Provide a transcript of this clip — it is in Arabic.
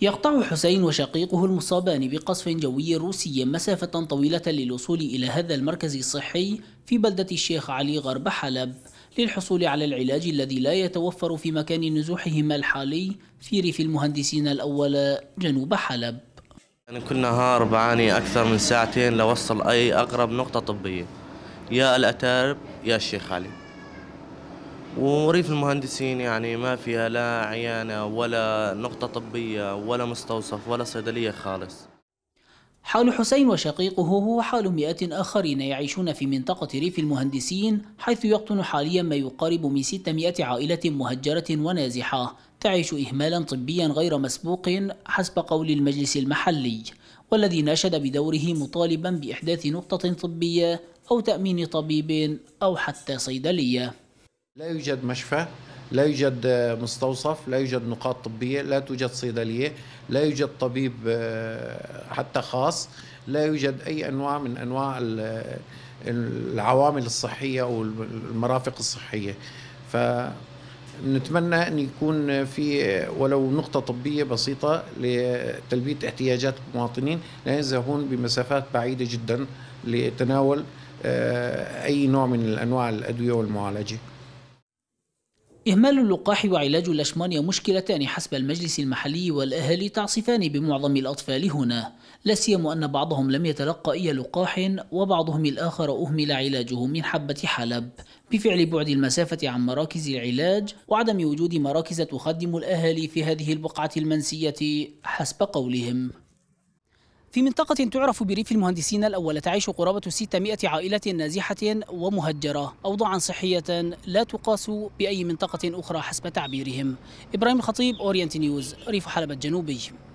يقطع حسين وشقيقه المصابان بقصف جوي روسي مسافة طويلة للوصول إلى هذا المركز الصحي في بلدة الشيخ علي غرب حلب للحصول على العلاج الذي لا يتوفر في مكان نزوحهما الحالي في ريف المهندسين الأول جنوب حلب أنا يعني كل نهار بعاني أكثر من ساعتين لوصل أي أقرب نقطة طبية يا الأتارب يا الشيخ علي وريف المهندسين يعني ما فيها لا عيانة ولا نقطة طبية ولا مستوصف ولا صيدلية خالص حال حسين وشقيقه هو حال مئات آخرين يعيشون في منطقة ريف المهندسين حيث يقطن حاليا ما يقارب من 600 عائلة مهجرة ونازحة تعيش إهمالا طبيا غير مسبوق حسب قول المجلس المحلي والذي ناشد بدوره مطالبا بإحداث نقطة طبية أو تأمين طبيب أو حتى صيدلية لا يوجد مشفى لا يوجد آه، مستوصف لا يوجد نقاط طبية لا توجد صيدلية لا يوجد طبيب آه، حتى خاص لا يوجد أي أنواع من أنواع آه، العوامل الصحية أو المرافق الصحية فنتمنى أن يكون في ولو نقطة طبية بسيطة لتلبية احتياجات المواطنين لا يذهبون بمسافات بعيدة جدا لتناول أي نوع من الأنواع الأدوية والمعالجة إهمال اللقاح وعلاج اللشمانيا مشكلتان حسب المجلس المحلي والأهالي تعصفان بمعظم الأطفال هنا لا سيما أن بعضهم لم يتلقى أي لقاح وبعضهم الآخر أهمل علاجه من حبة حلب بفعل بعد المسافة عن مراكز العلاج وعدم وجود مراكز تخدم الأهالي في هذه البقعة المنسية حسب قولهم في منطقة تعرف بريف المهندسين الأول تعيش قرابة 600 عائلة نازحة ومهجرة أوضاعا صحية لا تقاس بأي منطقة أخرى حسب تعبيرهم إبراهيم الخطيب أورينت نيوز ريف حلب الجنوبي